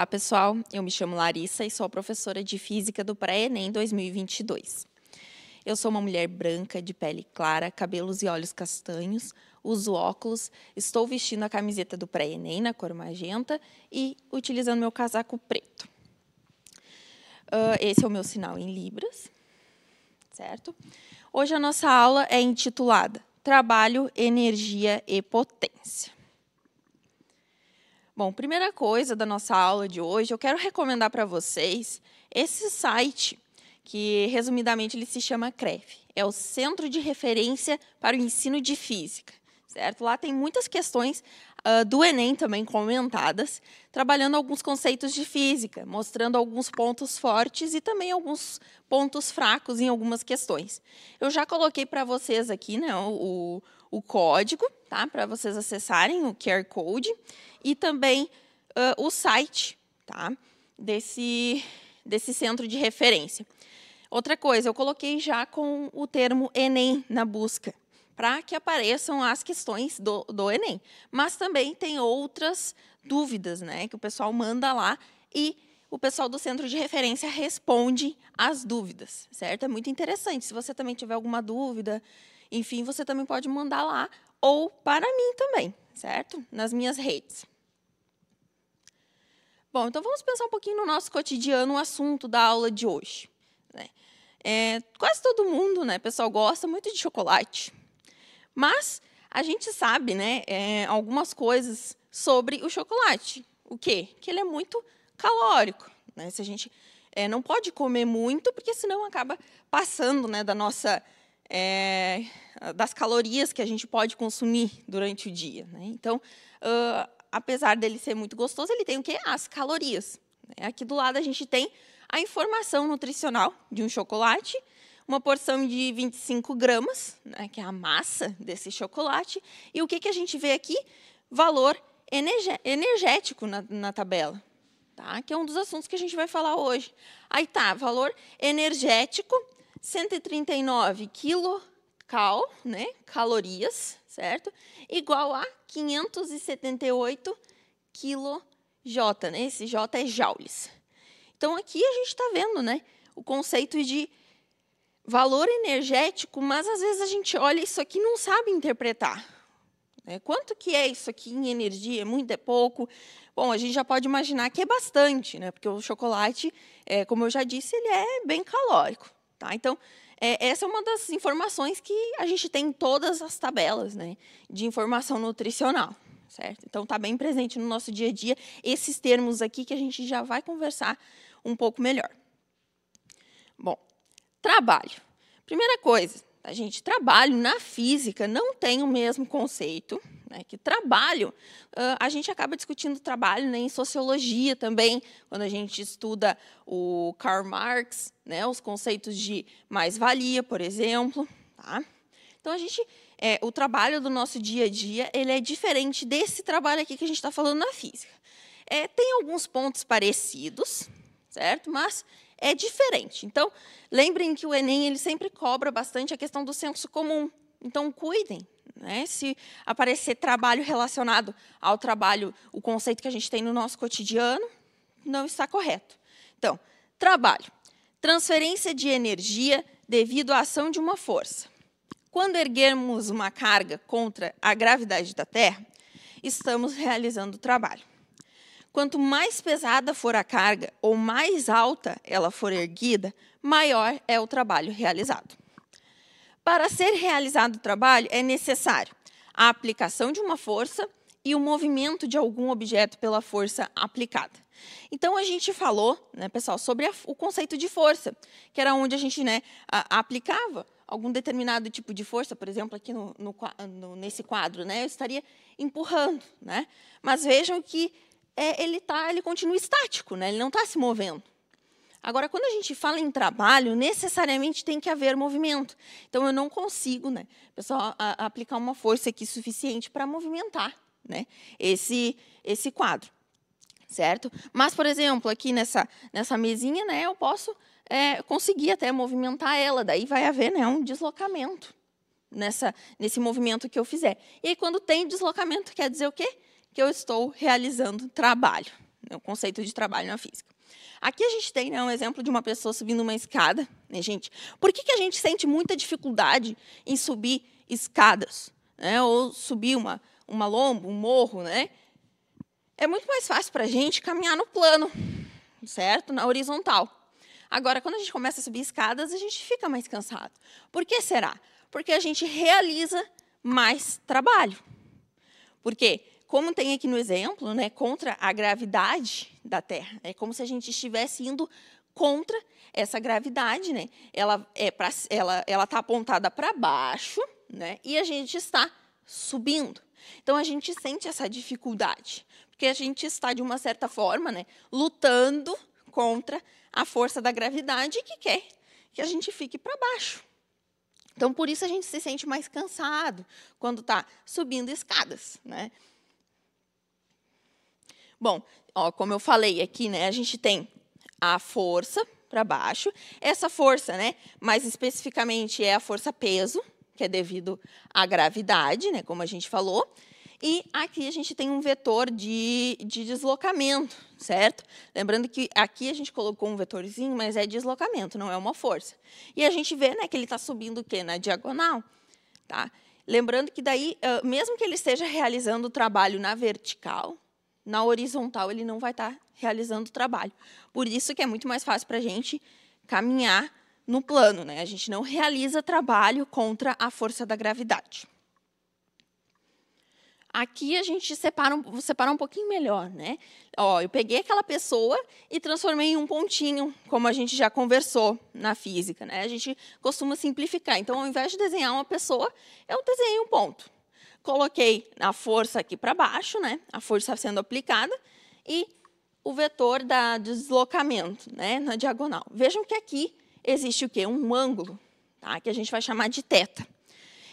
Olá, pessoal. Eu me chamo Larissa e sou professora de Física do Pré-ENEM 2022. Eu sou uma mulher branca, de pele clara, cabelos e olhos castanhos, uso óculos, estou vestindo a camiseta do Pré-ENEM na cor magenta e utilizando meu casaco preto. Uh, esse é o meu sinal em libras, certo? Hoje a nossa aula é intitulada Trabalho, Energia e Potência. Bom, primeira coisa da nossa aula de hoje, eu quero recomendar para vocês esse site, que resumidamente ele se chama CREF. É o Centro de Referência para o Ensino de Física. Certo? Lá tem muitas questões uh, do Enem também comentadas, trabalhando alguns conceitos de física, mostrando alguns pontos fortes e também alguns pontos fracos em algumas questões. Eu já coloquei para vocês aqui né, o, o código, tá? Para vocês acessarem o QR Code e também uh, o site, tá? Desse, desse centro de referência. Outra coisa, eu coloquei já com o termo Enem na busca, para que apareçam as questões do, do Enem. Mas também tem outras dúvidas, né? Que o pessoal manda lá e o pessoal do centro de referência responde as dúvidas, certo? É muito interessante. Se você também tiver alguma dúvida enfim, você também pode mandar lá ou para mim também, certo? Nas minhas redes. Bom, então vamos pensar um pouquinho no nosso cotidiano, o assunto da aula de hoje. Né? É, quase todo mundo, né, pessoal, gosta muito de chocolate. Mas a gente sabe, né, é, algumas coisas sobre o chocolate. O quê? Que ele é muito calórico. Né? Se a gente é, não pode comer muito, porque senão acaba passando, né, da nossa é, das calorias que a gente pode consumir durante o dia. Né? Então, uh, apesar dele ser muito gostoso, ele tem o quê? As calorias. Né? Aqui do lado a gente tem a informação nutricional de um chocolate, uma porção de 25 gramas, né, que é a massa desse chocolate, e o que, que a gente vê aqui? Valor energético na, na tabela, tá? que é um dos assuntos que a gente vai falar hoje. Aí tá, valor energético, 139 quilocal, né, calorias, certo? Igual a 578 kJ, né? Esse J é joules. Então aqui a gente está vendo, né, o conceito de valor energético, mas às vezes a gente olha isso aqui e não sabe interpretar. Né? Quanto que é isso aqui em energia? É muito é pouco? Bom, a gente já pode imaginar que é bastante, né? Porque o chocolate, é, como eu já disse, ele é bem calórico. Tá? Então, é, essa é uma das informações que a gente tem em todas as tabelas né, de informação nutricional. Certo? Então, está bem presente no nosso dia a dia esses termos aqui que a gente já vai conversar um pouco melhor. Bom, trabalho. Primeira coisa, a gente, trabalho na física não tem o mesmo conceito né, que trabalho, a gente acaba discutindo trabalho né, em sociologia também, quando a gente estuda o Karl Marx, né, os conceitos de mais-valia, por exemplo. Tá? Então, a gente, é, o trabalho do nosso dia a dia ele é diferente desse trabalho aqui que a gente está falando na física. É, tem alguns pontos parecidos, certo? Mas é diferente. Então, lembrem que o Enem ele sempre cobra bastante a questão do senso comum. Então, cuidem né? Se aparecer trabalho relacionado ao trabalho, o conceito que a gente tem no nosso cotidiano, não está correto. Então, trabalho. Transferência de energia devido à ação de uma força. Quando erguermos uma carga contra a gravidade da Terra, estamos realizando o trabalho. Quanto mais pesada for a carga ou mais alta ela for erguida, maior é o trabalho realizado. Para ser realizado o trabalho, é necessário a aplicação de uma força e o movimento de algum objeto pela força aplicada. Então a gente falou, né, pessoal, sobre a, o conceito de força, que era onde a gente né, a, aplicava algum determinado tipo de força, por exemplo, aqui no, no, no, nesse quadro, né, eu estaria empurrando, né? Mas vejam que é, ele tá, ele continua estático, né? Ele não está se movendo. Agora, quando a gente fala em trabalho, necessariamente tem que haver movimento. Então, eu não consigo, né, pessoal, a, aplicar uma força aqui suficiente para movimentar, né, esse esse quadro, certo? Mas, por exemplo, aqui nessa nessa mesinha, né, eu posso é, conseguir até movimentar ela. Daí vai haver, né, um deslocamento nessa nesse movimento que eu fizer. E aí, quando tem deslocamento, quer dizer o quê? Que eu estou realizando trabalho. Né, o conceito de trabalho na física. Aqui a gente tem né, um exemplo de uma pessoa subindo uma escada, né, gente? Por que, que a gente sente muita dificuldade em subir escadas? Né? Ou subir uma, uma lomba, um morro, né? É muito mais fácil para a gente caminhar no plano, certo? Na horizontal. Agora, quando a gente começa a subir escadas, a gente fica mais cansado. Por que será? Porque a gente realiza mais trabalho. Por quê? como tem aqui no exemplo, né, contra a gravidade da Terra. É como se a gente estivesse indo contra essa gravidade, né? Ela é para ela ela tá apontada para baixo, né? E a gente está subindo. Então a gente sente essa dificuldade, porque a gente está de uma certa forma, né, lutando contra a força da gravidade que quer que a gente fique para baixo. Então por isso a gente se sente mais cansado quando está subindo escadas, né? Bom, ó, como eu falei aqui, né, a gente tem a força para baixo. Essa força, né, mais especificamente, é a força peso, que é devido à gravidade, né, como a gente falou. E aqui a gente tem um vetor de, de deslocamento, certo? Lembrando que aqui a gente colocou um vetorzinho, mas é deslocamento, não é uma força. E a gente vê né, que ele está subindo o quê? Na diagonal. Tá? Lembrando que daí, mesmo que ele esteja realizando o trabalho na vertical, na horizontal ele não vai estar realizando o trabalho. Por isso que é muito mais fácil para a gente caminhar no plano. Né? A gente não realiza trabalho contra a força da gravidade. Aqui a gente separa um, separa um pouquinho melhor, né? Ó, eu peguei aquela pessoa e transformei em um pontinho, como a gente já conversou na física, né? A gente costuma simplificar. Então, ao invés de desenhar uma pessoa, eu desenhei um ponto. Coloquei a força aqui para baixo, né? A força sendo aplicada e o vetor da, do deslocamento, né? Na diagonal. Vejam que aqui existe o quê? Um ângulo, tá? Que a gente vai chamar de teta.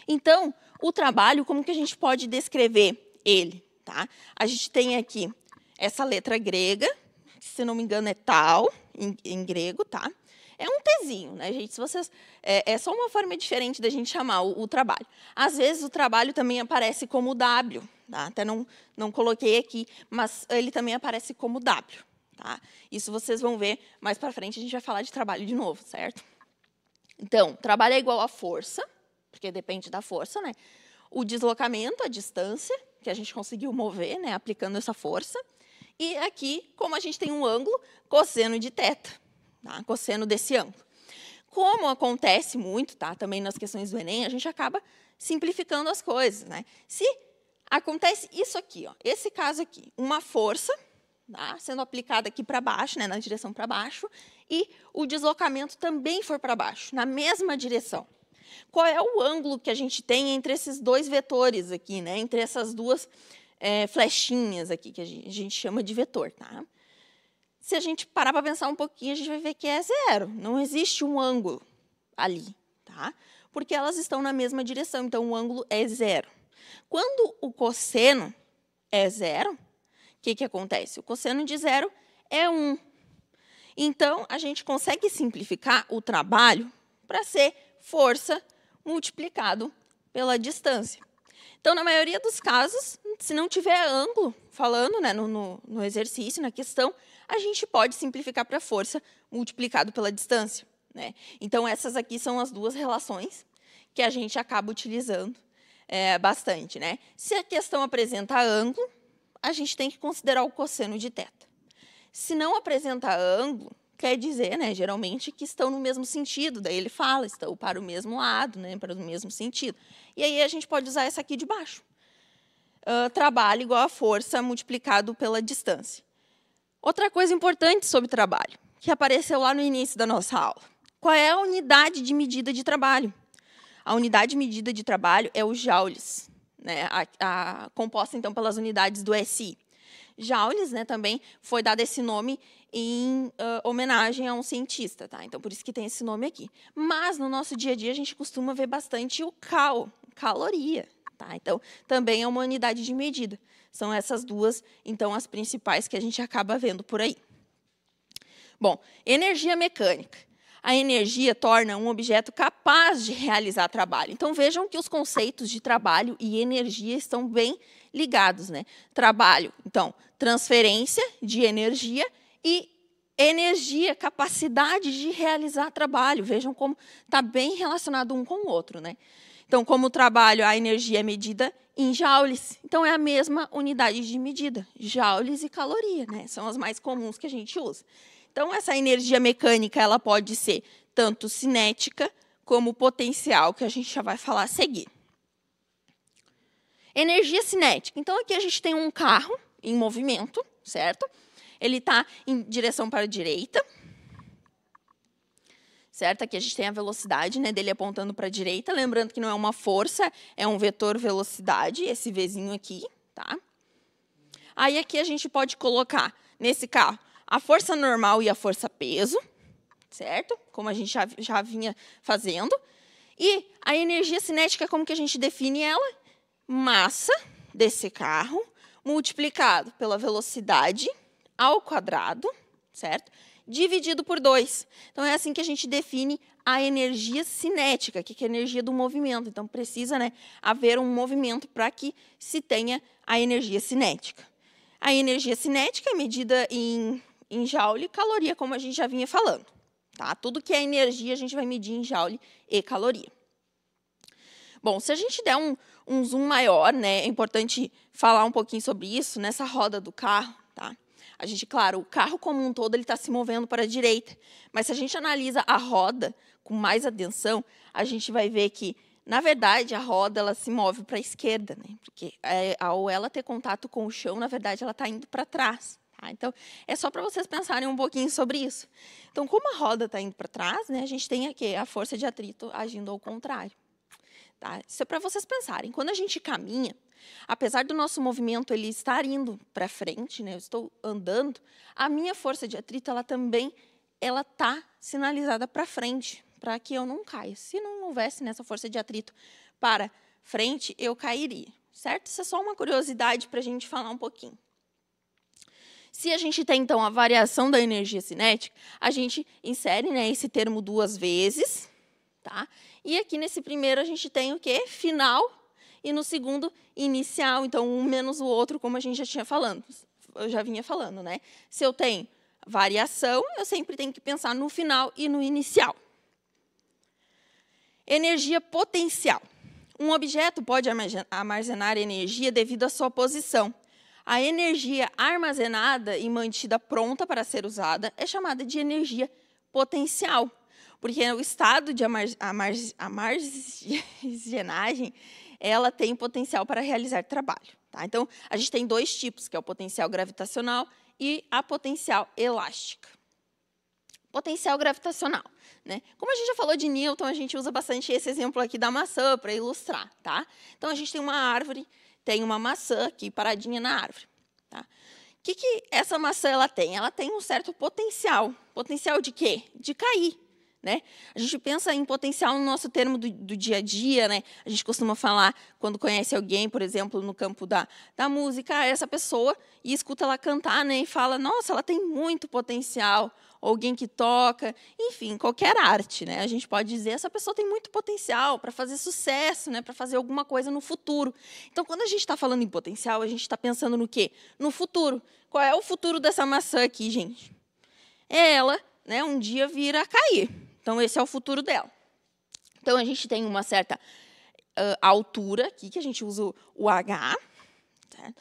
Então, o trabalho, como que a gente pode descrever ele, tá? A gente tem aqui essa letra grega, que, se não me engano é tal, em, em grego, tá? É um tezinho, né, gente? Se vocês, é, é só uma forma diferente da gente chamar o, o, trabalho. Às vezes o trabalho também aparece como W, tá? até não, não coloquei aqui, mas ele também aparece como W. Tá? Isso vocês vão ver mais para frente, a gente vai falar de trabalho de novo, certo? Então, trabalho é igual a força, porque depende da força, né? O deslocamento, a distância que a gente conseguiu mover, né, aplicando essa força. E aqui, como a gente tem um ângulo, cosseno de teta tá? cosseno desse ângulo. Como acontece muito, tá? também nas questões do Enem, a gente acaba simplificando as coisas. Né? Se acontece isso aqui, ó, esse caso aqui, uma força tá? sendo aplicada aqui para baixo, né, na direção para baixo, e o deslocamento também for para baixo, na mesma direção. Qual é o ângulo que a gente tem entre esses dois vetores aqui, né, entre essas duas é, flechinhas aqui, que a gente, a gente chama de vetor? Tá? Se a gente parar para pensar um pouquinho, a gente vai ver que é zero. Não existe um ângulo ali, tá? Porque elas estão na mesma direção, então o ângulo é zero. Quando o cosseno é zero, o que, que acontece? O cosseno de zero é 1. Um. Então, a gente consegue simplificar o trabalho para ser força multiplicado pela distância. Então, na maioria dos casos, se não tiver ângulo, falando né, no, no, no exercício, na questão, a gente pode simplificar para a força multiplicado pela distância. Né? Então, essas aqui são as duas relações que a gente acaba utilizando é, bastante. Né? Se a questão apresenta ângulo, a gente tem que considerar o cosseno de θ. Se não apresenta ângulo, quer dizer, né, geralmente, que estão no mesmo sentido. Daí ele fala, estão para o mesmo lado, né, para o mesmo sentido. E aí a gente pode usar essa aqui de baixo. Uh, trabalho igual a força multiplicado pela distância. Outra coisa importante sobre trabalho, que apareceu lá no início da nossa aula. Qual é a unidade de medida de trabalho? A unidade de medida de trabalho é o joules, né? a, a, composta então pelas unidades do SI. Joules, né, também foi dado esse nome em uh, homenagem a um cientista, tá? Então por isso que tem esse nome aqui. Mas no nosso dia a dia a gente costuma ver bastante o cal, caloria, tá? Então também é uma unidade de medida. São essas duas, então, as principais que a gente acaba vendo por aí. Bom, energia mecânica. A energia torna um objeto capaz de realizar trabalho. Então vejam que os conceitos de trabalho e energia estão bem ligados, né? Trabalho, então, transferência de energia e energia, capacidade de realizar trabalho. Vejam como está bem relacionado um com o outro, né? Então, como o trabalho, a energia é medida em joules. Então, é a mesma unidade de medida, joules e caloria, né? São as mais comuns que a gente usa. Então, essa energia mecânica ela pode ser tanto cinética como potencial, que a gente já vai falar a seguir. Energia cinética. Então, aqui a gente tem um carro em movimento, certo? Ele está em direção para a direita, certo? Aqui a gente tem a velocidade né, dele apontando para a direita, lembrando que não é uma força, é um vetor velocidade, esse Vzinho aqui, tá? Aí aqui a gente pode colocar, nesse carro, a força normal e a força peso, certo? Como a gente já, já vinha fazendo. E a energia cinética, como que a gente define ela? Massa desse carro multiplicado pela velocidade ao quadrado, certo? dividido por 2. Então é assim que a gente define a energia cinética, que é a energia do movimento. Então precisa né, haver um movimento para que se tenha a energia cinética. A energia cinética é medida em, em joule e caloria, como a gente já vinha falando. Tá? Tudo que é energia a gente vai medir em joule e caloria. Bom, se a gente der um, um zoom maior, né, é importante falar um pouquinho sobre isso nessa roda do carro. Tá? A gente, claro, o carro como um todo ele está se movendo para a direita, mas se a gente analisa a roda com mais atenção, a gente vai ver que na verdade, a roda ela se move para a esquerda, né? porque é, ao ela ter contato com o chão, na verdade, ela está indo para trás. Tá? Então, é só para vocês pensarem um pouquinho sobre isso. Então, como a roda está indo para trás, né, a gente tem aqui a força de atrito agindo ao contrário. Tá? Isso é para vocês pensarem. Quando a gente caminha, Apesar do nosso movimento ele estar indo para frente, né, eu estou andando, a minha força de atrito ela também ela tá sinalizada para frente, para que eu não caia. Se não houvesse nessa força de atrito para frente, eu cairia, certo? Isso é só uma curiosidade para a gente falar um pouquinho. Se a gente tem, então, a variação da energia cinética, a gente insere né, esse termo duas vezes, tá? E aqui nesse primeiro a gente tem o quê? Final e no segundo inicial, então um menos o outro, como a gente já tinha falando, eu já vinha falando, né? Se eu tenho variação, eu sempre tenho que pensar no final e no inicial. Energia potencial. Um objeto pode armazenar energia devido à sua posição. A energia armazenada e mantida pronta para ser usada é chamada de energia potencial, porque o estado de amargenagem ela tem potencial para realizar trabalho. Tá? Então, a gente tem dois tipos, que é o potencial gravitacional e a potencial elástica. Potencial gravitacional. Né? Como a gente já falou de Newton, a gente usa bastante esse exemplo aqui da maçã para ilustrar. Tá? Então, a gente tem uma árvore, tem uma maçã aqui paradinha na árvore. Tá? O que, que essa maçã ela tem? Ela tem um certo potencial. Potencial de quê? De cair. Né? A gente pensa em potencial no nosso termo do, do dia a dia, né? A gente costuma falar quando conhece alguém, por exemplo, no campo da, da música, ah, essa pessoa e escuta ela cantar, né? E fala, nossa, ela tem muito potencial. Alguém que toca, enfim, qualquer arte, né? A gente pode dizer essa pessoa tem muito potencial para fazer sucesso, né? Para fazer alguma coisa no futuro. Então, quando a gente está falando em potencial, a gente está pensando no quê? No futuro. Qual é o futuro dessa maçã aqui, gente? É ela, né? Um dia vir a cair. Então, esse é o futuro dela. Então, a gente tem uma certa uh, altura aqui, que a gente usa o H. Tá?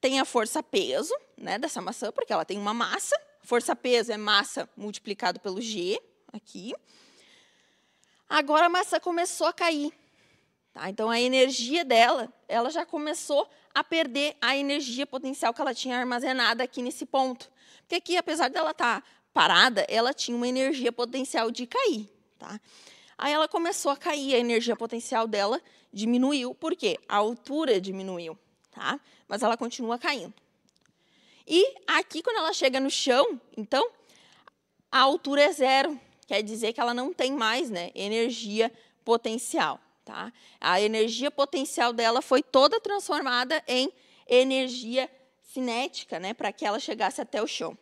Tem a força-peso né, dessa maçã, porque ela tem uma massa. Força-peso é massa multiplicado pelo G, aqui. Agora a massa começou a cair. Tá? Então, a energia dela, ela já começou a perder a energia potencial que ela tinha armazenada aqui nesse ponto. Porque aqui, apesar dela estar tá parada, ela tinha uma energia potencial de cair. Tá? Aí ela começou a cair, a energia potencial dela diminuiu, porque a altura diminuiu, tá? mas ela continua caindo. E aqui, quando ela chega no chão, então, a altura é zero, quer dizer que ela não tem mais né, energia potencial. Tá? A energia potencial dela foi toda transformada em energia cinética, né, para que ela chegasse até o chão.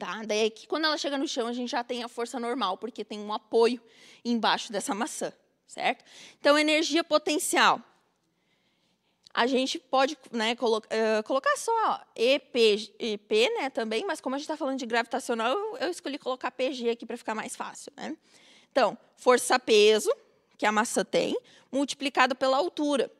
Tá? Daí é que quando ela chega no chão, a gente já tem a força normal, porque tem um apoio embaixo dessa maçã, certo? Então, energia potencial. A gente pode né, colo uh, colocar só EP, EP né, também, mas como a gente está falando de gravitacional, eu, eu, escolhi colocar PG aqui para ficar mais fácil. Né? Então, força-peso, que a maçã tem, multiplicado pela altura.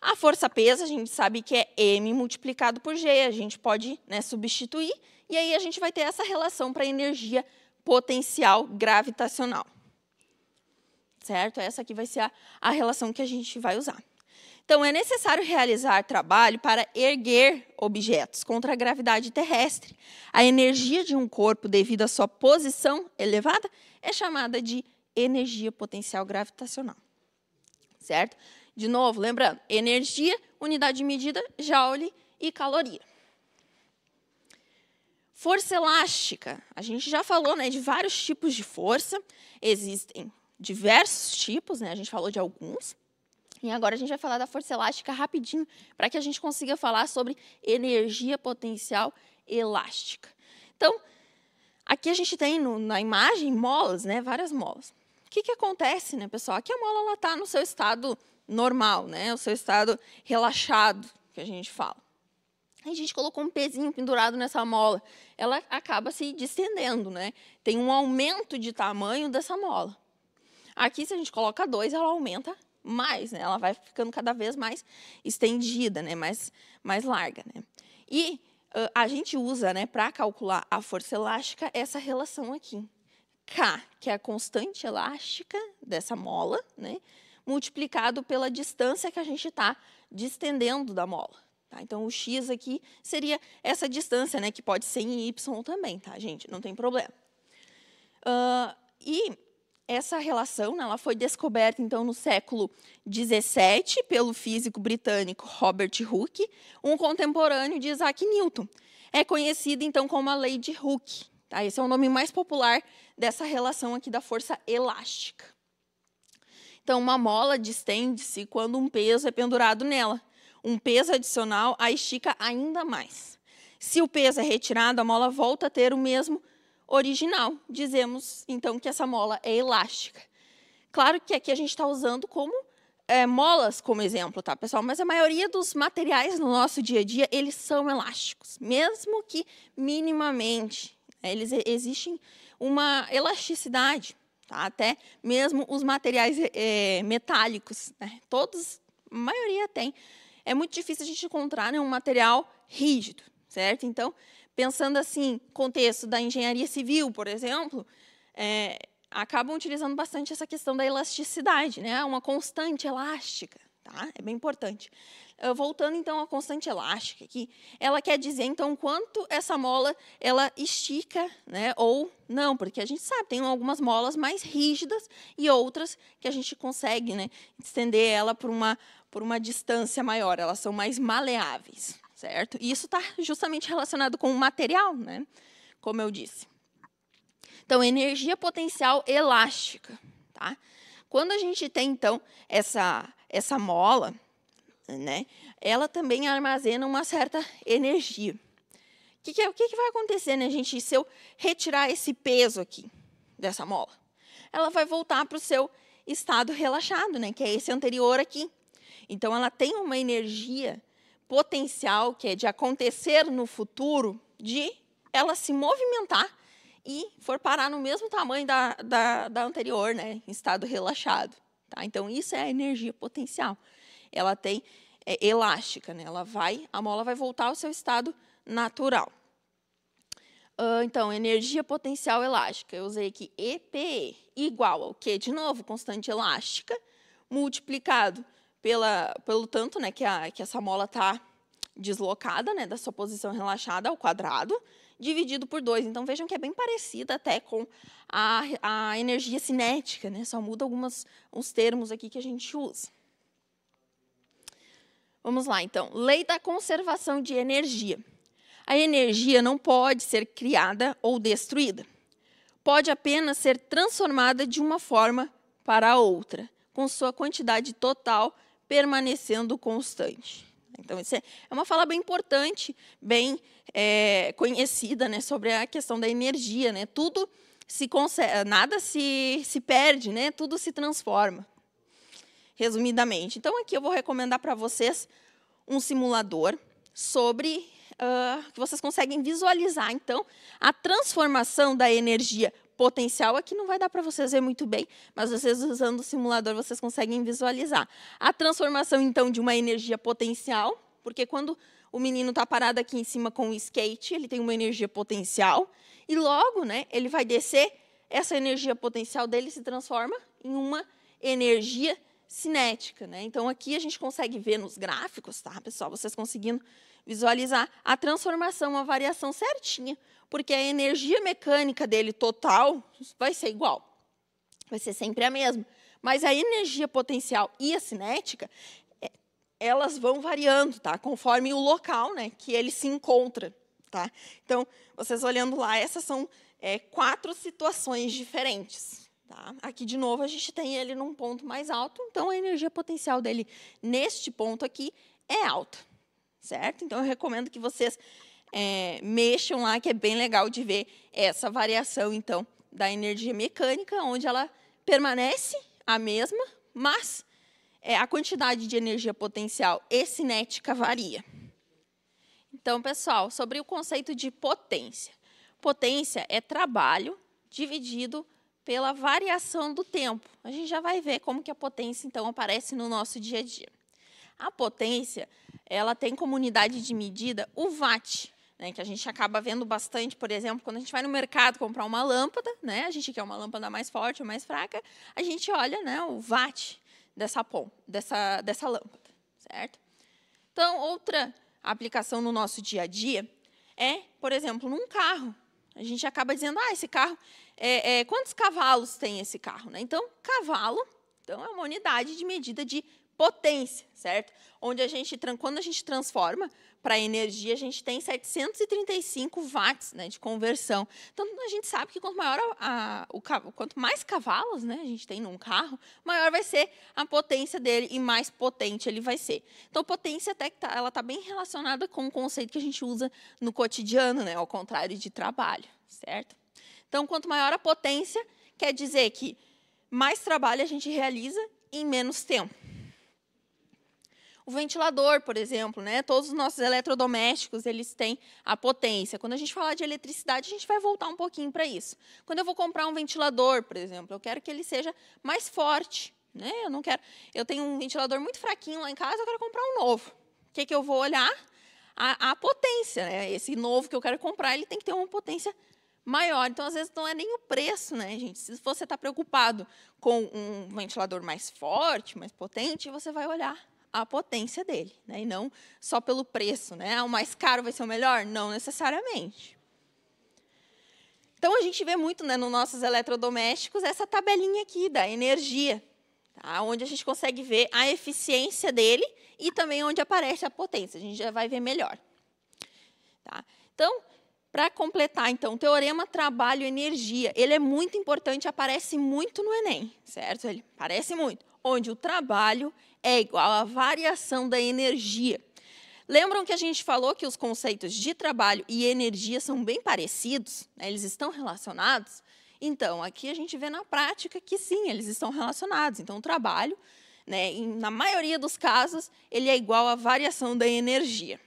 A força-peso, a gente sabe que é M multiplicado por G. A gente pode né, substituir e aí a gente vai ter essa relação para energia potencial gravitacional. Certo? Essa aqui vai ser a, a relação que a gente vai usar. Então, é necessário realizar trabalho para erguer objetos contra a gravidade terrestre. A energia de um corpo, devido à sua posição elevada, é chamada de energia potencial gravitacional. Certo? De novo, lembrando, energia, unidade de medida, joule e caloria. Força elástica. A gente já falou né, de vários tipos de força. Existem diversos tipos, né? a gente falou de alguns. E agora a gente vai falar da força elástica rapidinho, para que a gente consiga falar sobre energia potencial elástica. Então, aqui a gente tem no, na imagem molas, né? várias molas. O que, que acontece, né, pessoal? Aqui a mola está no seu estado normal, né? o seu estado relaxado, que a gente fala a gente colocou um pezinho pendurado nessa mola, ela acaba se distendendo, né? Tem um aumento de tamanho dessa mola. Aqui, se a gente coloca dois, ela aumenta mais, né? Ela vai ficando cada vez mais estendida, né? Mais, mais larga, né? E uh, a gente usa, né, para calcular a força elástica, essa relação aqui. K, que é a constante elástica dessa mola, né? Multiplicado pela distância que a gente está distendendo da mola. Tá? Então, o x aqui seria essa distância, né, que pode ser em y também, tá, gente? Não tem problema. Uh, e essa relação né, ela foi descoberta, então, no século XVII, pelo físico britânico Robert Hooke, um contemporâneo de Isaac Newton. É conhecida, então, como a lei de Hooke. Tá? Esse é o nome mais popular dessa relação aqui da força elástica. Então, uma mola distende-se quando um peso é pendurado nela um peso adicional, a estica ainda mais. Se o peso é retirado, a mola volta a ter o mesmo original. Dizemos, então, que essa mola é elástica. Claro que aqui a gente está usando como é, molas como exemplo, tá, pessoal? Mas a maioria dos materiais no nosso dia a dia, eles são elásticos, mesmo que minimamente. Né? Eles existem uma elasticidade, tá? até mesmo os materiais é, metálicos. Né? Todos, a maioria tem é muito difícil a gente encontrar né, um material rígido, certo? Então, pensando assim, contexto da engenharia civil, por exemplo, é, acabam utilizando bastante essa questão da elasticidade, né? Uma constante elástica, tá? É bem importante. Eh, voltando então à constante elástica aqui, ela quer dizer então quanto essa mola ela estica, né? Ou não, porque a gente sabe tem algumas molas mais rígidas e outras que a gente consegue, né? Estender ela por uma por uma distância maior, elas são mais maleáveis, certo? E isso está justamente relacionado com o material, né? Como eu disse. Então, energia potencial elástica, tá? Quando a gente tem então essa essa mola, né? Ela também armazena uma certa energia. O que, que, é, que, que vai acontecer, né, gente? Se eu retirar esse peso aqui dessa mola, ela vai voltar para o seu estado relaxado, né? Que é esse anterior aqui. Então, ela tem uma energia potencial que é de acontecer no futuro, de ela se movimentar e for parar no mesmo tamanho da, da, da anterior, né, em estado relaxado. Tá? Então, isso é a energia potencial. Ela tem é, elástica, né? ela vai, a mola vai voltar ao seu estado natural. Uh, então, energia potencial elástica. Eu usei aqui EPE igual ao que? De novo, constante elástica multiplicado pela, pelo tanto né, que, a, que essa mola está deslocada, né, da sua posição relaxada ao quadrado, dividido por 2. Então, vejam que é bem parecida até com a, a energia cinética, né? só muda alguns uns termos aqui que a gente usa. Vamos lá, então. Lei da conservação de energia. A energia não pode ser criada ou destruída. Pode apenas ser transformada de uma forma para outra, com sua quantidade total permanecendo constante. Então, isso é, é uma fala bem importante, bem é, conhecida, né, sobre a questão da energia, né? Tudo se nada se, se perde, né? Tudo se transforma. Resumidamente, então aqui eu vou recomendar para vocês um simulador sobre uh, que vocês conseguem visualizar então a transformação da energia potencial aqui é não vai dar para vocês ver muito bem, mas vocês usando o simulador vocês conseguem visualizar. A transformação então de uma energia potencial, porque quando o menino está parado aqui em cima com o skate, ele tem uma energia potencial e logo, né, ele vai descer, essa energia potencial dele se transforma em uma energia cinética, né? Então aqui a gente consegue ver nos gráficos, tá, pessoal, vocês conseguindo visualizar a transformação, a variação certinha porque a energia mecânica dele total vai ser igual, vai ser sempre a mesma. Mas a energia potencial e a cinética, é, elas vão variando, tá? Conforme o local, né, que ele se encontra, tá? Então, vocês olhando lá, essas são é, quatro situações diferentes. Tá? Aqui, de novo, a gente tem ele num ponto mais alto, então a energia potencial dele neste ponto aqui é alta, certo? Então, eu recomendo que vocês é, mexam lá, que é bem legal de ver essa variação, então, da energia mecânica, onde ela permanece a mesma, mas é, a quantidade de energia potencial e cinética varia. Então, pessoal, sobre o conceito de potência. Potência é trabalho dividido pela variação do tempo. A gente já vai ver como que a potência então aparece no nosso dia a dia. A potência, ela tem como unidade de medida o watt, né, que a gente acaba vendo bastante, por exemplo, quando a gente vai no mercado comprar uma lâmpada, né, a gente quer uma lâmpada mais forte ou mais fraca, a gente olha né, o watt dessa, pom, dessa, dessa lâmpada, certo? Então, outra aplicação no nosso dia a dia é, por exemplo, num carro. A gente acaba dizendo, ah, esse carro, é, é, quantos cavalos tem esse carro? Né? Então, cavalo, então é uma unidade de medida de potência, certo? Onde a gente, quando a gente transforma para energia, a gente tem 735 watts né, de conversão. Então, a gente sabe que quanto, maior a, a, o, quanto mais cavalos né, a gente tem num carro, maior vai ser a potência dele e mais potente ele vai ser. Então, potência até que tá, ela está bem relacionada com o conceito que a gente usa no cotidiano, né, ao contrário de trabalho, certo? Então, quanto maior a potência, quer dizer que mais trabalho a gente realiza em menos tempo o ventilador, por exemplo, né? Todos os nossos eletrodomésticos, eles têm a potência. Quando a gente falar de eletricidade, a gente vai voltar um pouquinho para isso. Quando eu vou comprar um ventilador, por exemplo, eu quero que ele seja mais forte, né? Eu não quero, eu tenho um ventilador muito fraquinho lá em casa, eu quero comprar um novo. O que, que eu vou olhar? A, a potência, né? Esse novo que eu quero comprar, ele tem que ter uma potência maior. Então, às vezes, não é nem o preço, né, gente? Se você está preocupado com um ventilador mais forte, mais potente, você vai olhar a potência dele, né? e não só pelo preço. Né? Ah, o mais caro vai ser o melhor? Não necessariamente. Então, a gente vê muito né, nos nossos eletrodomésticos essa tabelinha aqui da energia, tá? onde a gente consegue ver a eficiência dele e também onde aparece a potência. A gente já vai ver melhor. Tá? Então, para completar, então, o teorema trabalho-energia, ele é muito importante, aparece muito no Enem, certo? Ele aparece muito, onde o trabalho é igual à variação da energia. Lembram que a gente falou que os conceitos de trabalho e energia são bem parecidos? Né? Eles estão relacionados? Então, aqui a gente vê na prática que sim, eles estão relacionados. Então, o trabalho, né, na maioria dos casos, ele é igual à variação da energia.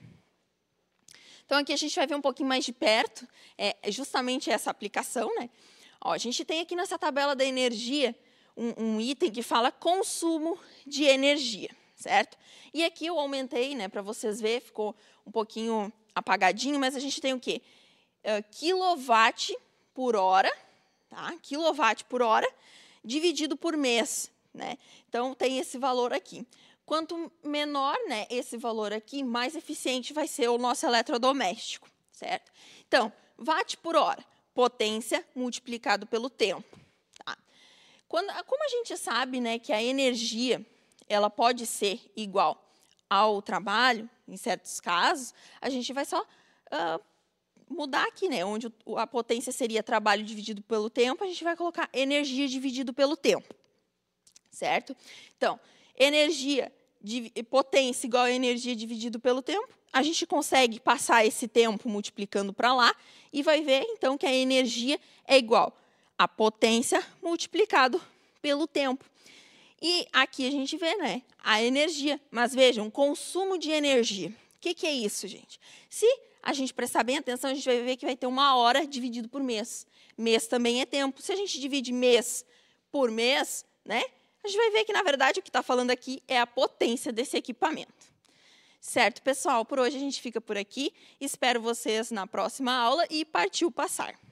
Então, aqui a gente vai ver um pouquinho mais de perto, é, justamente essa aplicação. Né? Ó, a gente tem aqui nessa tabela da energia um, um item que fala consumo de energia, certo? E aqui eu aumentei, né, para vocês verem, ficou um pouquinho apagadinho, mas a gente tem o quê? Uh, quilowatt por hora, tá? Quilowatt por hora dividido por mês, né? Então tem esse valor aqui. Quanto menor, né, esse valor aqui, mais eficiente vai ser o nosso eletrodoméstico, certo? Então, watt por hora, potência multiplicado pelo tempo. Quando, ah, como a gente sabe né, que a energia ela pode ser igual ao trabalho, em certos casos, a gente vai só uh, mudar aqui, né? Onde a potência seria trabalho dividido pelo tempo, a gente vai colocar energia dividido pelo tempo. Certo? Então, energia, potência igual a energia dividido pelo tempo. A gente consegue passar esse tempo multiplicando para lá e vai ver, então, que a energia é igual a potência multiplicado pelo tempo. E aqui a gente vê né, a energia. Mas vejam, consumo de energia. O que, que é isso, gente? Se a gente prestar bem atenção, a gente vai ver que vai ter uma hora dividido por mês. Mês também é tempo. Se a gente divide mês por mês, né, a gente vai ver que, na verdade, o que está falando aqui é a potência desse equipamento. Certo, pessoal? Por hoje a gente fica por aqui. Espero vocês na próxima aula e partiu passar.